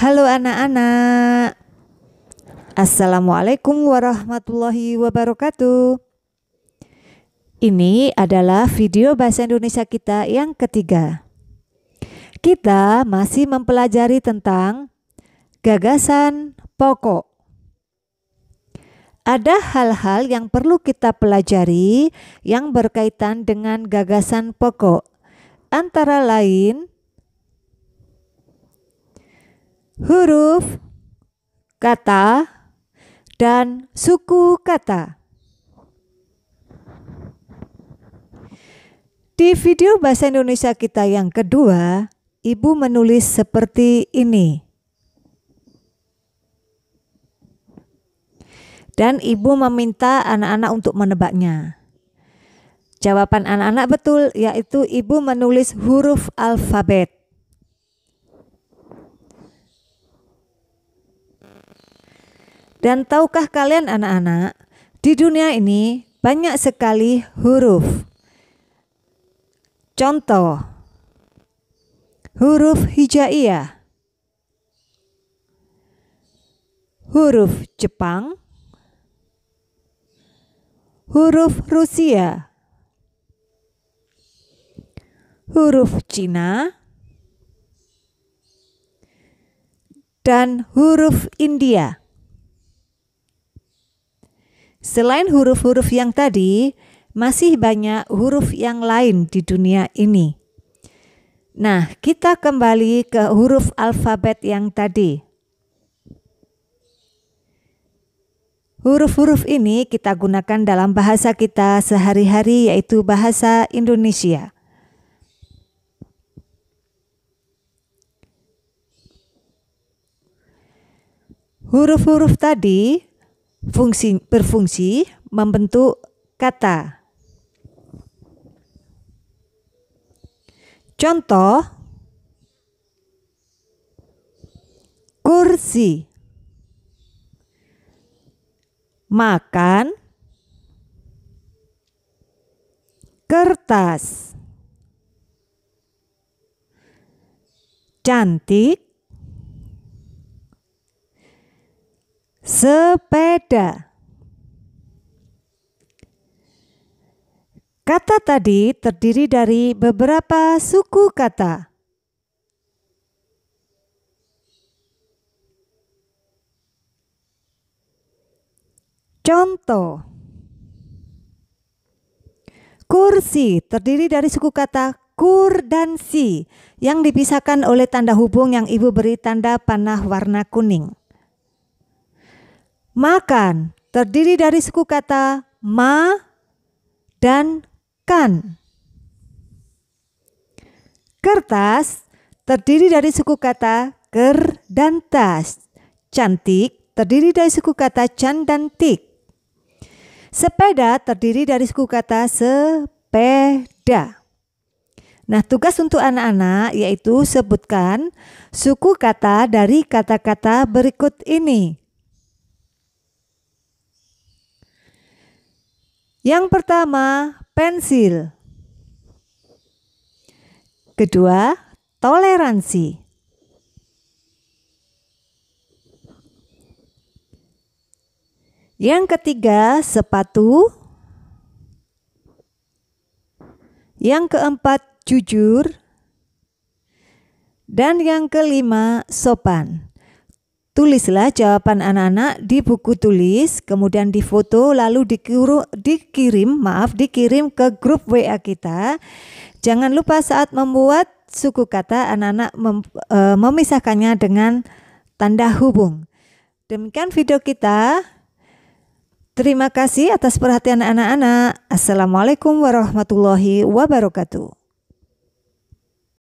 Halo anak-anak. Assalamualaikum warahmatullahi wabarakatuh. Ini adalah video bahasa Indonesia kita yang ketiga. Kita masih mempelajari tentang gagasan pokok ada hal-hal yang perlu kita pelajari yang berkaitan dengan gagasan pokok, antara lain huruf, kata, dan suku kata. Di video bahasa Indonesia kita yang kedua, ibu menulis seperti ini. Dan ibu meminta anak-anak untuk menebaknya. Jawaban anak-anak betul, yaitu ibu menulis huruf alfabet. Dan tahukah kalian anak-anak, di dunia ini banyak sekali huruf. Contoh, huruf hijaiyah, huruf Jepang, huruf Rusia, huruf Cina, dan huruf India. Selain huruf-huruf yang tadi, masih banyak huruf yang lain di dunia ini. Nah, kita kembali ke huruf alfabet yang tadi. Huruf-huruf ini kita gunakan dalam bahasa kita sehari-hari, yaitu bahasa Indonesia. Huruf-huruf tadi fungsi berfungsi membentuk kata. Contoh kursi makan kertas cantik Sepeda. Kata tadi terdiri dari beberapa suku kata. Contoh Kursi terdiri dari suku kata kur dan si yang dipisahkan oleh tanda hubung yang ibu beri tanda panah warna kuning. Makan terdiri dari suku kata ma dan kan. Kertas terdiri dari suku kata ker dan tas. Cantik terdiri dari suku kata can dan tik. Sepeda terdiri dari suku kata sepeda. Nah, tugas untuk anak-anak yaitu sebutkan suku kata dari kata-kata berikut ini. Yang pertama, pensil. Kedua, toleransi. Yang ketiga, sepatu. Yang keempat, jujur. Dan yang kelima, sopan tulislah jawaban anak-anak di buku tulis, kemudian difoto lalu dikiru, dikirim, maaf, dikirim ke grup WA kita. Jangan lupa saat membuat suku kata anak-anak mem, e, memisahkannya dengan tanda hubung. Demikian video kita. Terima kasih atas perhatian anak-anak. Assalamualaikum warahmatullahi wabarakatuh.